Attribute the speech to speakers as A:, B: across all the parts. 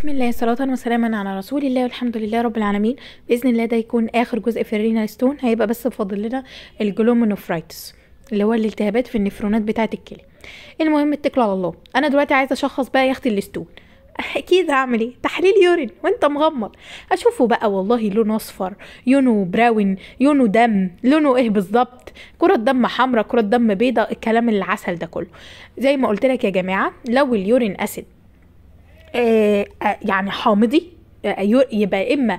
A: بسم الله صلاة وسلاما على رسول الله والحمد لله رب العالمين بإذن الله ده يكون آخر جزء في الرينا ستون هيبقى بس فاضل لنا الجلومونوفرايتس اللي هو الالتهابات في النفرونات بتاعة الكلى المهم اتكلوا على الله أنا دلوقتي عايزة أشخص بقى يا أختي الستون اكيد هعمل ايه تحليل يورين وانت مغمض اشوفه بقى والله لونه اصفر لونه براون لونه دم لونه ايه بالظبط كرة دم حمراء كرة دم بيضاء الكلام العسل ده كله زي ما قلت لك يا جماعه لو اليورين اسيد آه، آه، يعني حامضي آه، يبقى اما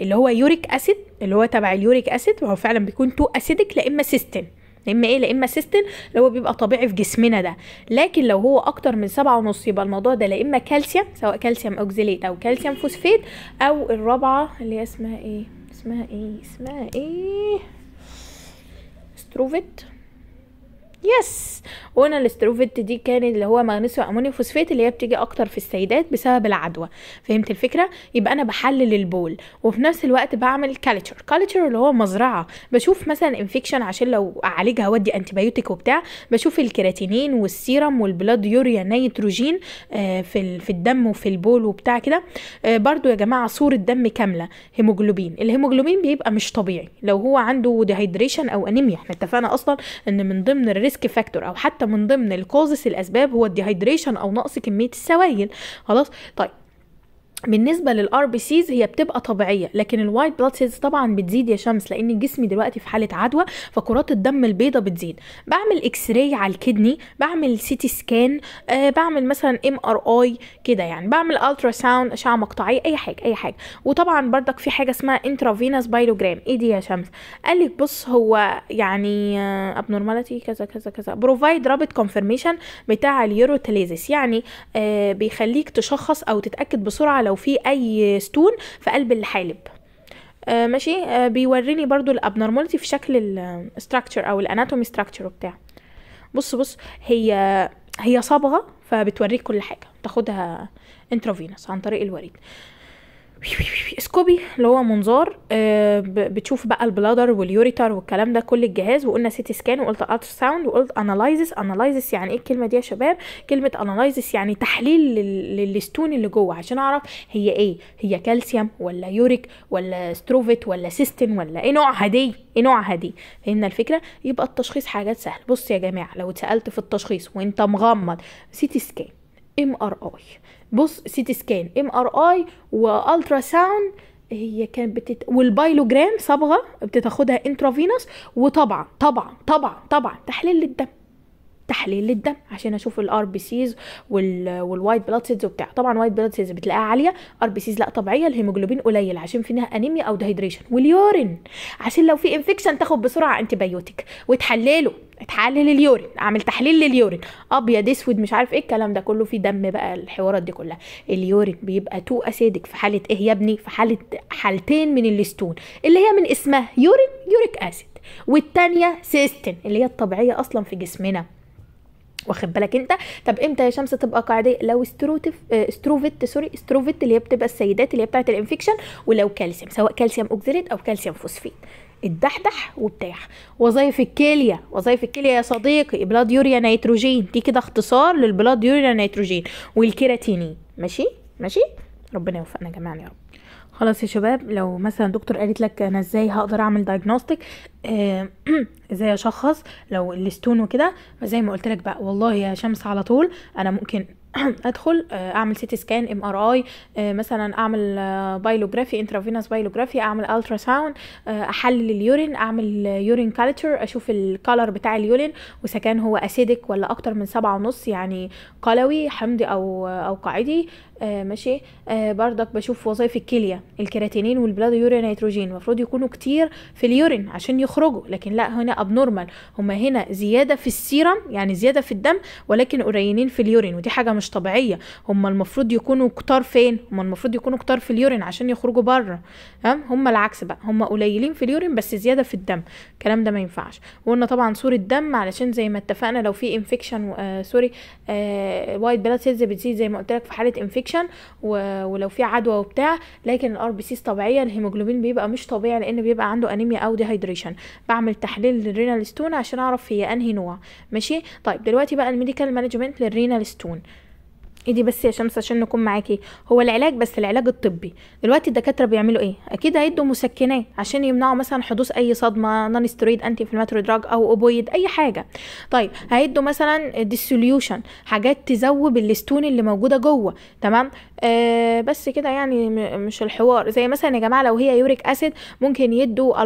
A: اللي هو يوريك اسيد اللي هو تبع اليوريك اسيد وهو فعلا بيكون تو اسيدك لا اما سيستين لا اما ايه لا اما سيستين اللي هو بيبقى طبيعي في جسمنا ده لكن لو هو اكتر من سبعة ونص يبقى الموضوع ده لا اما كالسيوم سواء كالسيوم اوكزيليت او كالسيوم فوسفيت او الرابعه اللي هي اسمها ايه اسمها ايه اسمها ايه ستروفيت يس وانا الاستروفيت دي كان اللي هو مغنيسيوم امونيوم فوسفيت اللي هي بتيجي اكتر في السيدات بسبب العدوى فهمت الفكره يبقى انا بحلل البول وفي نفس الوقت بعمل كالتشر كالتشر اللي هو مزرعه بشوف مثلا انفكشن عشان لو اعالجها ودي انتبيوتيك وبتاع بشوف الكيراتينين والسيرم والبلاد يوريا نيتروجين آه، في في الدم وفي البول وبتاع كده آه، برضو يا جماعه صوره دم كامله هيموجلوبين الهيموجلوبين بيبقى مش طبيعي لو هو عنده ديهايدريشن او انيميا احنا اتفقنا اصلا ان من ضمن الريسك الريسك فاكتور او حتى من ضمن الكوزس الاسباب هو الديهايدريشن او نقص كميه السوائل خلاص طيب بالنسبه للار بي سيز هي بتبقى طبيعيه لكن الوايت بلاد سيز طبعا بتزيد يا شمس لان جسمي دلوقتي في حاله عدوى فكرات الدم البيضاء بتزيد بعمل اكس راي على الكدني بعمل سيتي سكان آه بعمل مثلا ام ار اي كده يعني بعمل الترا ساوند اشعه مقطعيه اي حاجه اي حاجه وطبعا بردك في حاجه اسمها انترافينس بايلوجرام ايه دي يا شمس قال لك بص هو يعني ابنورماليتي آه، كذا كذا كذا بروفايد رابط كونفرميشن بتاع اليوروتاليزيس يعني آه بيخليك تشخص او تتاكد بسرعه لو في اي ستون في قلب الحالب آه ماشي آه بيوريني برضو الابنورماليتي في شكل الاستراكشر او الاناتومي ستراكشر وبتاع بص بص هي هي صبغه فبتوريك كل حاجه تاخدها انترافينوس عن طريق الوريد سكوبي اللي هو منظار آه، بتشوف بقى البلادر واليوريتر والكلام ده كل الجهاز وقلنا سيتي سكان وقلت الترا ساوند وقلت اناليزس اناليزس يعني ايه الكلمه دي يا شباب كلمه اناليزس يعني تحليل للستون اللي جوه عشان اعرف هي ايه هي كالسيوم ولا يوريك ولا ستروفيت ولا سيستم ولا ايه نوعها دي ايه نوعها دي فهمنا الفكره يبقى التشخيص حاجات سهله بص يا جماعه لو اتسالت في التشخيص وانت مغمض سيتي سكان ام ار اي بص سيتي سكان ام ار اي والترا ساوند هي كانت بتت... والبايلوجرام صبغه بتاخدها انترافينوس وطبعا طبعا طبعا طبعا تحليل للدم تحليل للدم عشان اشوف الار بي سيز والوايت بلاد سيلز وبتاع طبعا وايت بلاد سيلز بتلاقيها عاليه ار بي سيز لا طبيعيه الهيموجلوبين قليل عشان فيها انيميا او دهيدريشن واليورين عشان لو في انفكشن تاخد بسرعه انتي بايوتيك وتحلله اتحلل اليورين اعمل تحليل لليورين ابيض اسود مش عارف ايه الكلام ده كله في دم بقى الحوارات دي كلها اليورين بيبقى تو اسيدك في حاله ايه يا ابني في حاله حالتين من الاستون اللي هي من اسمها يورين يوريك اسيد والتانية سيستين اللي هي الطبيعيه اصلا في جسمنا واخد بالك انت طب امتى يا شمس تبقى قاعديه لو استروتف آه، استروفيت سوري استروفيت اللي هي بتبقى السيدات اللي هي بتاعه الانفكشن ولو كالسيوم سواء كالسيوم اوكسيليت او كالسيوم فوسفيت الدحدح وبتاح وظائف الكليه وظائف الكليه يا صديقي بلاد يوريا نيتروجين دي كده اختصار للبلاد يوريا نيتروجين والكيراتينين ماشي ماشي ربنا يوفقنا جميعا يا رب خلاص يا شباب لو مثلا دكتور قالت لك انا ازاي هقدر اعمل دايجنوستيك آه، ازاي اشخص لو الستون وكده زي ما قلت لك بقى والله يا شمس على طول انا ممكن ادخل آه، اعمل سيتي سكان ام ار اي آه، مثلا اعمل بايلوجرافي انترافينوس بايلوجرافي اعمل الترا آه، ساوند احلل اليورين اعمل يورين كالتشر اشوف الكالر بتاع اليورين كان هو اسيدك ولا اكتر من سبعة ونص يعني قلوي حمضي او او قاعدي آه ماشي آه بردك بشوف وظائف الكليه والبلاد يورين نيتروجين المفروض يكونوا كتير في اليورين عشان يخرجوا لكن لا هنا ابنورمال هما هنا زياده في السيرم يعني زياده في الدم ولكن قليلين في اليورين ودي حاجه مش طبيعيه هما المفروض يكونوا كتار فين هما المفروض يكونوا كتار في اليورين عشان يخرجوا بره تمام هما العكس بقى هما قليلين في اليورين بس زياده في الدم الكلام ده ما ينفعش وقلنا طبعا صوره دم علشان زي ما اتفقنا لو في انفكشن آه سوري آه وايت بلاد سيلز بتزيد زي ما قلت لك في حاله انفكشن انفكشن ولو في عدوى وبتاع لكن الار بي سيز طبيعيه الهيموجلوبين بيبقى مش طبيعي لان بيبقى عنده انيميا او ديهايدريشن بعمل تحليل للرينال ستون عشان اعرف هي انهي نوع ماشي طيب دلوقتي بقى الميديكال مانجمنت للرينال ستون ايدي بس يا شمس عشان نكون معاكي هو العلاج بس العلاج الطبي دلوقتي الدكاتره بيعملوا ايه اكيد هيدوا مسكنات عشان يمنعوا مثلا حدوث اي صدمه نون ستيرويد انتي انفلاماتوري دراج او اوبويد اي حاجه طيب هيدوا مثلا ديسوليوشن حاجات تذوب الستون اللي موجوده جوه تمام آه بس كده يعني مش الحوار زي مثلا يا جماعه لو هي يوريك اسيد ممكن يدوا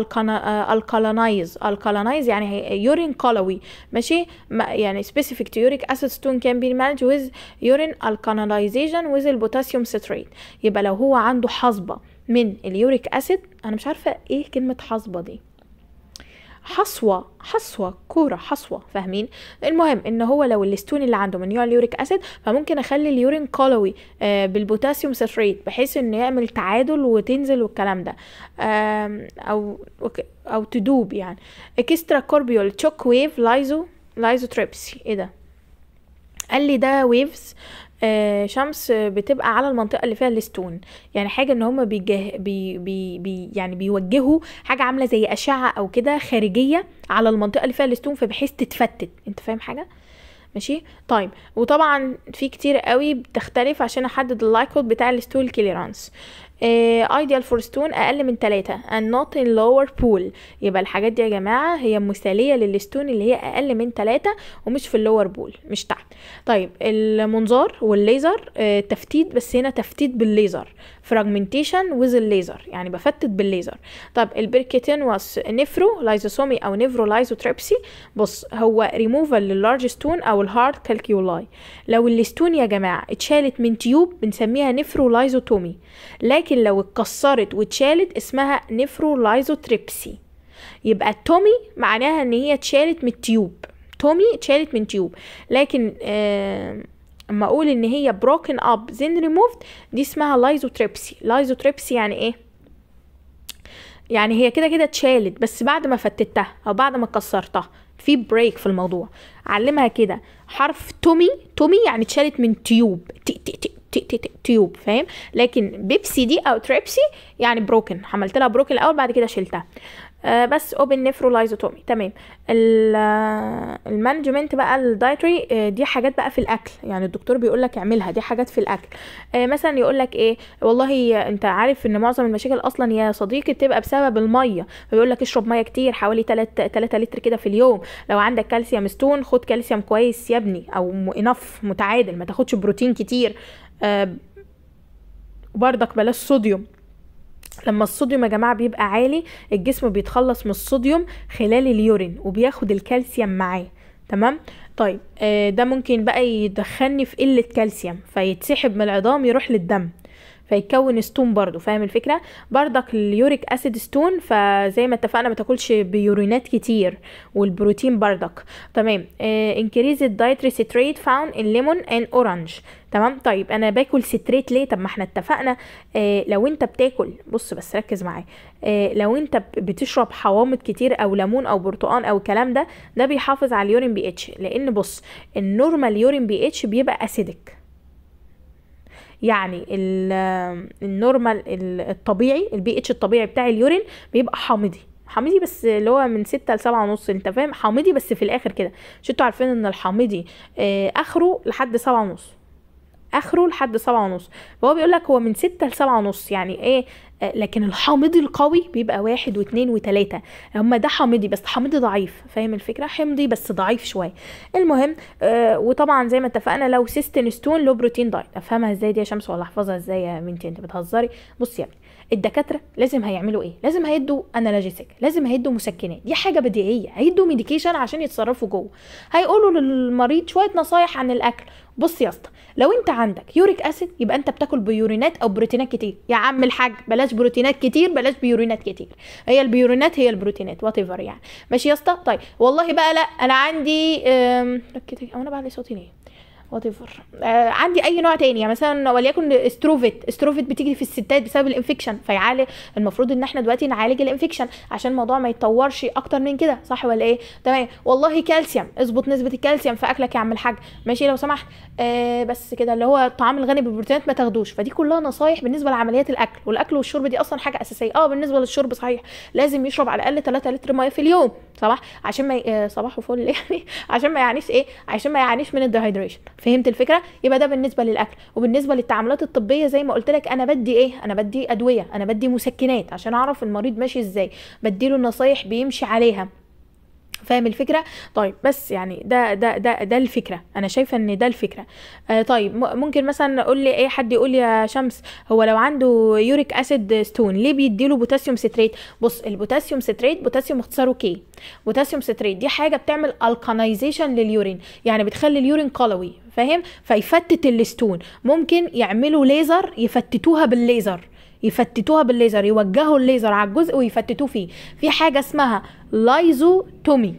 A: الكالانايز الكالانايز آه، يعني يورين كولوي ماشي يعني سبيسيفيك تو يوريك اسيد ستون كان بي مانج ويز يورين الكانالايزيشن وذ البوتاسيوم ستريت يبقى لو هو عنده حصبه من اليوريك اسيد انا مش عارفه ايه كلمه حصبه دي حصوة حصوة كورة حصوة فاهمين المهم ان هو لو الستون اللي عنده من نوع اليوريك اسيد فممكن اخلي اليورين كولوي آه، بالبوتاسيوم سلفريت بحيث انه يعمل تعادل وتنزل والكلام ده او او او تدوب يعني اكسترا كوربيول تشوك ويف لايزو لايزو تريبسي ايه ده قال لي ده ويفز آه، شمس بتبقى على المنطقه اللي فيها الستون يعني حاجه ان هم بيجه بي بي بي يعني بيوجهوا حاجه عامله زي اشعه او كده خارجيه على المنطقه اللي فيها الستون فبحيث تتفتت انت فاهم حاجه ماشي طيب وطبعا في كتير قوي بتختلف عشان احدد اللايكود بتاع الستول كليرانس آه، ideal for stone اقل من 3 and not in lower pool يبقى الحاجات دي يا جماعه هي مثاليه للستون اللي هي اقل من 3 ومش في اللور بول مش تحت طيب المنظار والليزر آه تفتيت بس هنا تفتيت بالليزر فراجمنتيشن ويز الليزر يعني بفتت بالليزر طب البركيتينوس نفرو لايزوسومي او نيفرو لايزوتريبسي بص هو ريموفال للارج ستون او الهارد كالكيولاي لو الستون يا جماعه اتشالت من تيوب بنسميها نفرو لايزوتومي لكن لو اتكسرت واتشالت اسمها نفرو لايزوتريبسي يبقى التومي معناها ان هي اتشالت من التيوب تومي اتشالت من تيوب لكن آه اما اقول ان هي broken up then removed دي اسمها لايزوتريبسي لايزوتريبسي يعني ايه يعني هي كده كده اتشالت بس بعد ما فتتها او بعد ما كسرتها في بريك في الموضوع علمها كده حرف تومي تومي يعني اتشالت من تيوب تي تي تي تي تي تي تيوب فاهم لكن بيبسي دي او تريبسي يعني بروكن عملت لها بروكن الاول بعد كده شلتها آه، بس اوبن نفرولايزوتومي تمام آه، المانجمنت بقى الدايتري آه، دي حاجات بقى في الاكل يعني الدكتور بيقول لك اعملها دي حاجات في الاكل مثلا يقول لك ايه والله انت عارف ان معظم المشاكل اصلا يا صديقي بتبقى بسبب الميه فبيقول لك اشرب ميه كتير حوالي 3 3 لتر كده في اليوم لو عندك كالسيوم ستون خد كالسيوم كويس يا ابني او انف متعادل ما تاخدش بروتين كتير وبرضك بلاش صوديوم لما الصوديوم يا جماعه بيبقى عالي الجسم بيتخلص من الصوديوم خلال اليورين وبياخد الكالسيوم معاه تمام طيب آه، ده ممكن بقى يدخلني في قله كالسيوم فيتسحب من العظام يروح للدم فيتكون ستون برضو فاهم الفكره برضك اليوريك اسيد ستون فزي ما اتفقنا ما تاكلش بيورينات كتير والبروتين برضك تمام انكريز آه، increase dietary citrate found in lemon and orange تمام طيب انا باكل ستريت ليه طب ما احنا اتفقنا اه لو انت بتاكل بص بس ركز معايا اه لو انت بتشرب حوامض كتير او ليمون او برتقان او الكلام ده ده بيحافظ على اليورين بي اتش لان بص النورمال يورين بي اتش بيبقى اسيدك يعني النورمال الطبيعي البي اتش الطبيعي بتاع اليورين بيبقى حامضي حامضي بس اللي هو من ستة لسبعة ونص انت فاهم حامضي بس في الاخر كده شو انتوا عارفين ان الحامضي آه، اخره لحد سبعة ونص اخره لحد سبعة ونص فهو بيقول لك هو من ستة لسبعة ونص يعني ايه آه، لكن الحامضي القوي بيبقى واحد واثنين وثلاثة هما ده حامضي بس حامضي ضعيف فاهم الفكرة حمضي بس ضعيف شوية المهم آه وطبعا زي ما اتفقنا لو سيستين ستون لو بروتين دايت افهمها ازاي دي يا شمس ولا احفظها ازاي يا بنتي انت بتهزري بصي يعني الدكاتره لازم هيعملوا ايه لازم هيدوا انالجيتك لازم هيدوا مسكنات دي حاجه بديهيه هيدوا ميديكيشن عشان يتصرفوا جوه هيقولوا للمريض شويه نصايح عن الاكل بص يا اسطى لو انت عندك يوريك اسيد يبقى انت بتاكل بيورينات او بروتينات كتير يا عم الحاج بلاش بروتينات كتير بلاش بيورينات كتير هي البيورينات هي البروتينات وات يعني ماشي يا اسطى طيب والله بقى لا انا عندي ركز انا بعلي صوتي ليه وات ايفر آه عندي اي نوع تاني يعني مثلا وليكن استروفيت استروفيت بتيجي في الستات بسبب الانفكشن فيعالج المفروض ان احنا دلوقتي نعالج الانفكشن عشان الموضوع ما يتطورش اكتر من كده صح ولا ايه تمام والله كالسيوم اظبط نسبه الكالسيوم في اكلك يا عم الحاج ماشي لو سمحت آه بس كده اللي هو الطعام الغني بالبروتينات ما تاخدوش فدي كلها نصايح بالنسبه لعمليات الاكل والاكل والشرب دي اصلا حاجه اساسيه اه بالنسبه للشرب صحيح لازم يشرب على الاقل 3 لتر ميه في اليوم صباح عشان ما ي... آه، صباح وفل يعني عشان ما يعنيش ايه عشان ما يعنيش من الديهايدريشن فهمت الفكره يبقى ده بالنسبه للاكل وبالنسبه للتعاملات الطبيه زي ما قلت لك انا بدي ايه انا بدي ادويه انا بدي مسكنات عشان اعرف المريض ماشي ازاي بديله النصايح بيمشي عليها فاهم الفكره طيب بس يعني ده ده ده ده الفكره انا شايفه ان ده الفكره آه طيب ممكن مثلا اقول لي اي حد يقول لي يا شمس هو لو عنده يوريك اسيد ستون ليه بيديله بوتاسيوم ستريت بص البوتاسيوم ستريت بوتاسيوم اختصاره كي بوتاسيوم ستريت دي حاجه بتعمل الكانيزيشن لليورين يعني بتخلي اليورين قلوي فاهم فيفتت الستون ممكن يعملوا ليزر يفتتوها بالليزر يفتتوها بالليزر يوجهوا الليزر على الجزء ويفتتوه فيه في حاجه اسمها لايزوتومي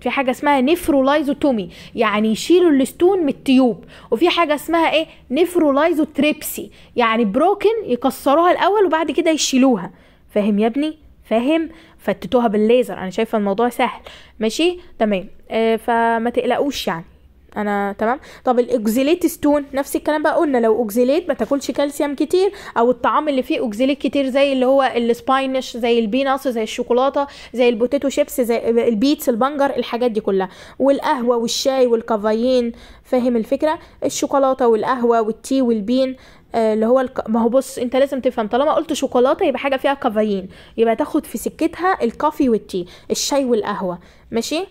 A: في حاجه اسمها نفرولايزوتومي يعني يشيلوا الستون من التيوب وفي حاجه اسمها ايه نفرولايزوتريبسي يعني بروكن يكسروها الاول وبعد كده يشيلوها فاهم يا ابني فاهم فتتوها بالليزر انا شايفه الموضوع سهل ماشي تمام آه فما تقلقوش يعني انا تمام طب الاوكزيليت ستون نفس الكلام بقى قلنا لو اوكزيليت ما تاكلش كالسيوم كتير او الطعام اللي فيه اوكزيليت كتير زي اللي هو السباينش زي البيناس زي الشوكولاته زي البوتيتو شيبس زي البيتس البنجر الحاجات دي كلها والقهوه والشاي والكافيين فاهم الفكره الشوكولاته والقهوه والتي والبين آه، اللي هو الك... ما هو بص انت لازم تفهم طالما قلت شوكولاته يبقى حاجه فيها كافيين يبقى تاخد في سكتها الكافي والتي الشاي والقهوه ماشي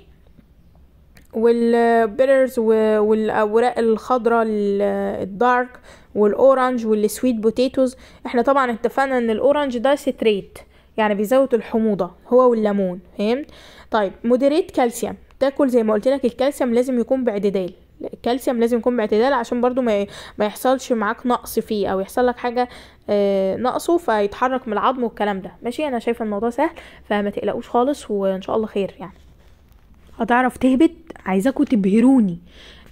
A: والبيرز والاوراق الخضراء الدارك والاورنج والسويت بوتيتوز احنا طبعا اتفقنا ان الاورنج ده سيتريت يعني بيزود الحموضه هو والليمون فهمت طيب مودريت كالسيوم تاكل زي ما قلت لك الكالسيوم لازم يكون باعتدال الكالسيوم لازم يكون باعتدال عشان برضو ما ما يحصلش معاك نقص فيه او يحصل لك حاجه آه، نقصه فيتحرك من العظم والكلام ده ماشي انا شايفه الموضوع سهل فما تقلقوش خالص وان شاء الله خير يعني هتعرف تهبط عايزاكوا تبهروني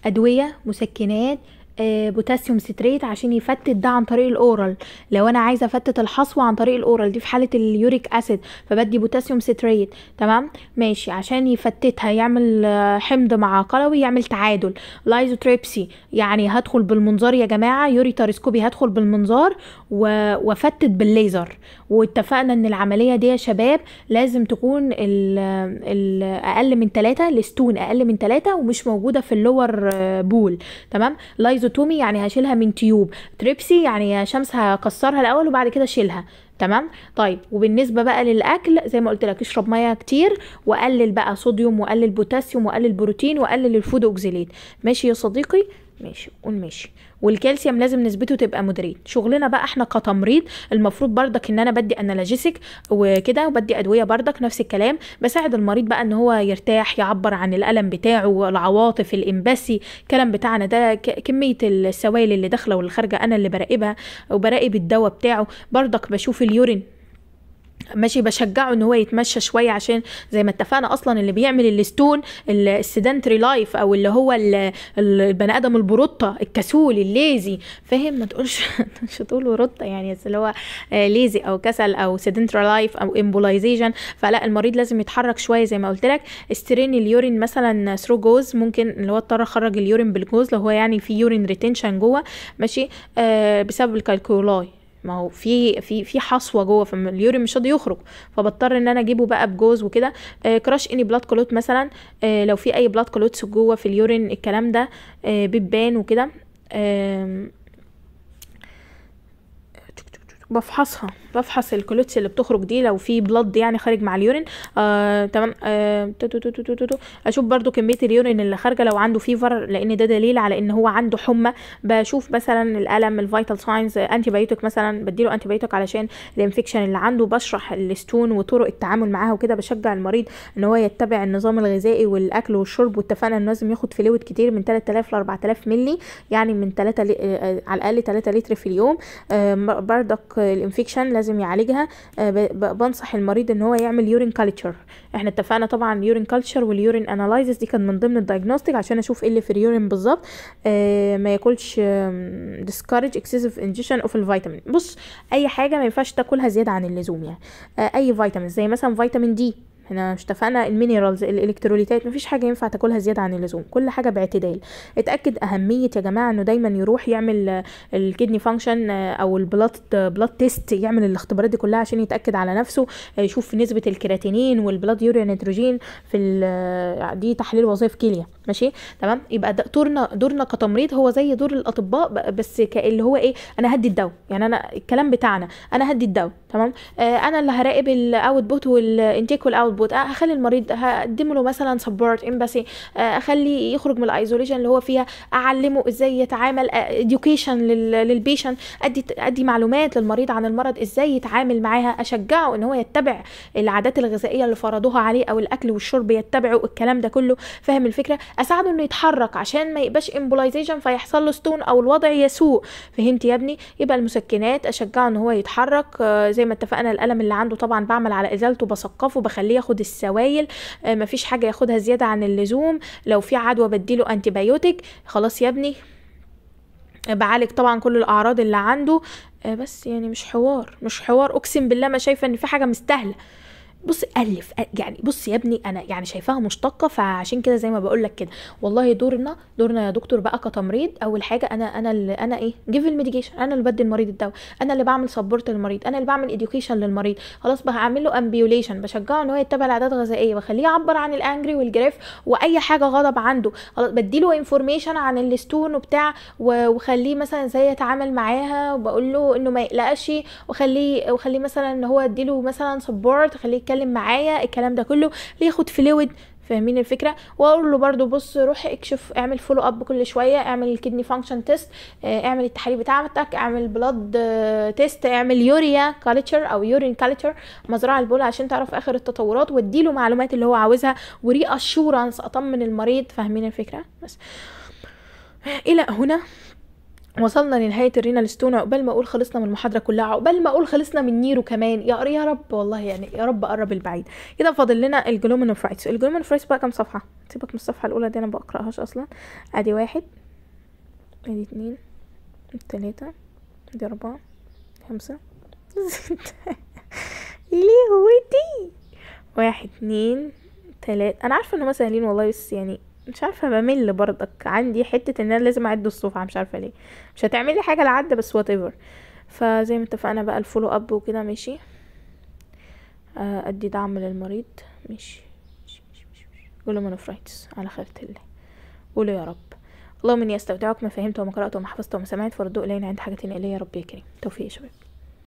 A: ادويه مسكنات بوتاسيوم آه، سيتريت عشان يفتت ده عن طريق الاورال لو انا عايزه افتت الحصوه عن طريق الاورال دي في حاله اليوريك اسيد فبدي بوتاسيوم سيتريت تمام ماشي عشان يفتتها يعمل آه، حمض مع قلوي يعمل تعادل لايزوتريبسي يعني هدخل بالمنظار يا جماعه يوري هدخل بالمنظار وافتت بالليزر واتفقنا ان العمليه دي يا شباب لازم تكون ال ال اقل من ثلاثة الستون اقل من ثلاثة ومش موجوده في اللور آه، بول تمام لايزو ايزوتومي يعني هشيلها من تيوب تريبسي يعني شمس هكسرها الاول وبعد كده اشيلها تمام طيب وبالنسبه بقى للاكل زي ما قلت لك اشرب ميه كتير وقلل بقى صوديوم وقلل بوتاسيوم وقلل بروتين وقلل الفود اوكسيليت ماشي يا صديقي ماشي قول ماشي والكالسيوم لازم نسبته تبقى مدريد شغلنا بقى احنا كتمريض المفروض بردك ان انا بدي انالجيسك وكده وبدي ادويه بردك نفس الكلام بساعد المريض بقى ان هو يرتاح يعبر عن الالم بتاعه العواطف الامباسي الكلام بتاعنا ده كميه السوائل اللي داخله واللي خارجه انا اللي براقبها وبراقب الدواء بتاعه بردك بشوف اليورين ماشي بشجعه ان هو يتمشى شويه عشان زي ما اتفقنا اصلا اللي بيعمل الستون السيدنتري لايف او اللي هو البني ادم البروطه الكسول الليزي فاهم ما تقولش مش تقول بروطه يعني بس اللي هو ليزي آه، او كسل او سيدنتري لايف او امبولايزيشن فلا المريض لازم يتحرك شويه زي ما قلت لك استرين اليورين مثلا ثرو جوز ممكن اللي هو اضطر اخرج اليورين بالجوز لو هو يعني في يورين ريتنشن جوه ماشي آه، بسبب الكالكولاي ما هو في في في حصوه جوه فاليورين مش راضي يخرج فبضطر ان انا اجيبه بقى بجوز وكده آه كراش اني بلاد كلوت مثلا آه لو في اي بلاد كلوتس جوه في اليورين الكلام ده آه بتبان وكده آه بفحصها بفحص الكلوتس اللي بتخرج دي لو في بلد يعني خارج مع اليورين آه، تمام آه، تو تو تو تو اشوف برضو كميه اليورين اللي خارجه لو عنده فيفر لان ده دليل على ان هو عنده حمى بشوف مثلا الالم الفيتال ساينز انتي بايوتيك مثلا بديله انتي بايوتيك علشان الانفكشن اللي عنده بشرح الستون وطرق التعامل معاها وكده بشجع المريض ان هو يتبع النظام الغذائي والاكل والشرب واتفقنا انه لازم ياخد فلويد كتير من 3000 ل 4000 ملي يعني من 3 آه، آه، على الاقل 3 لتر في اليوم آه، بردك الانفكشن لازم يعالجها آه، بنصح المريض ان هو يعمل يورين كالتشر احنا اتفقنا طبعا يورين كالتشر واليورين اناليزس دي كانت من ضمن الدايجنوستيك عشان اشوف ايه اللي في اليورين بالظبط آه، ما ياكلش ديسكارج اكسسيف انجيشن اوف الفيتامين بص اي حاجه ما ينفعش تاكلها زياده عن اللزوم يعني آه، اي فيتامين زي مثلا فيتامين دي احنا اتفقنا المينرالز الالكتروليتات مفيش حاجه ينفع تاكلها زياده عن اللزوم كل حاجه باعتدال اتاكد اهميه يا جماعه انه دايما يروح يعمل آه، الكدني فانكشن آه، او البلاد بلاد تيست يعمل الاختبارات دي كلها عشان يتاكد على نفسه آه، يشوف نسبه الكراتينين والبلاد يوريا نيتروجين في دي تحليل وظائف كليه ماشي تمام يبقى دورنا دورنا كتمريض هو زي دور الاطباء بس اللي هو ايه انا هدي الدواء يعني انا الكلام بتاعنا انا هدي الدواء تمام آه انا اللي هراقب الاوت بوت والانتيك والاوت بوت آه هخلي المريض هقدم له مثلا سبورت امباسي آه اخليه يخرج من الايزوليشن اللي هو فيها اعلمه ازاي يتعامل اديوكيشن آه، للبيشن ادي ادي معلومات للمريض عن المرض ازاي يتعامل معاها اشجعه ان هو يتبع العادات الغذائيه اللي فرضوها عليه او الاكل والشرب يتبعه الكلام ده كله فاهم الفكره اساعده انه يتحرك عشان ما يبقاش امبولايزيشن فيحصل له ستون او الوضع يسوء فهمت يا ابني يبقى المسكنات اشجعه ان هو يتحرك آه، زي ما اتفقنا الالم اللي عنده طبعا بعمل على ازالته بثقفه بخليه ياخد السوائل آه، مفيش حاجه ياخدها زياده عن اللزوم لو في عدوى بديله انتي خلاص يا ابني بعالج طبعا كل الاعراض اللي عنده آه، بس يعني مش حوار مش حوار اقسم بالله ما شايفه ان في حاجه مستاهله بص الف يعني بص يا ابني انا يعني شايفاها مشتقه فعشان كده زي ما بقول لك كده والله دورنا دورنا يا دكتور بقى كتمريض اول حاجه انا انا اللي انا ايه جيف الميديكيشن انا اللي بدي المريض الدواء انا اللي بعمل سبورت للمريض انا اللي بعمل اديوكيشن للمريض خلاص بعمل له امبيوليشن بشجعه ان هو يتبع العادات الغذائيه بخليه يعبر عن الانجري والجراف واي حاجه غضب عنده خلاص بدي له انفورميشن عن الستون وبتاع وخليه مثلا ازاي يتعامل معاها وبقول له انه ما يقلقش وخليه وخليه مثلا ان هو ادي له مثلا سبورت خليه يتكلم معايا الكلام ده كله ياخد فلويد فاهمين الفكره واقول له برده بص روح اكشف اعمل فولو اب كل شويه اعمل الكدني فانكشن تيست اعمل التحاليل بتاعتك اعمل بلاد آه، تيست اعمل يوريا كالتشر او يورين كالتشر مزرعه البول عشان تعرف اخر التطورات وادي له معلومات اللي هو عاوزها وري اشورنس اطمن المريض فاهمين الفكره بس الى هنا وصلنا لنهاية الرينا ستون عقبال ما اقول خلصنا من المحاضرة كلها عقبال ما اقول خلصنا من نيرو كمان يا يا رب والله يعني يا رب قرب البعيد كده فاضل لنا الجلومينوفرايتس الجلومينوفرايتس بقى كام صفحة سيبك من الصفحة الأولى دي أنا بقرأهاش أصلا أدي واحد أدي اتنين تلاتة أدي أربعة خمسة ستة ليه هو دي واحد اتنين تلاتة أنا عارفة إن هما سهلين والله بس يعني مش عارفه بمل برضك عندي حته ان انا لازم اعد الصفحه مش عارفه ليه مش هتعملي حاجه لعد بس وات ايفر فزي ما اتفقنا بقى الفولو اب وكده ماشي آه، ادي دعم للمريض ماشي قولوا مونوفرايتس على خير الله قولوا يا رب اللهم اني استودعك ما فهمت وما قرات وما حفظت وما سمعت فردوا الينا عند حاجه اليه يا رب يا كريم توفيق يا شباب